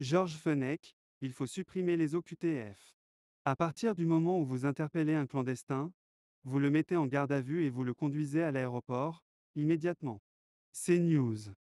Georges Fenech, il faut supprimer les OQTF. À partir du moment où vous interpellez un clandestin, vous le mettez en garde à vue et vous le conduisez à l'aéroport, immédiatement. C'est news.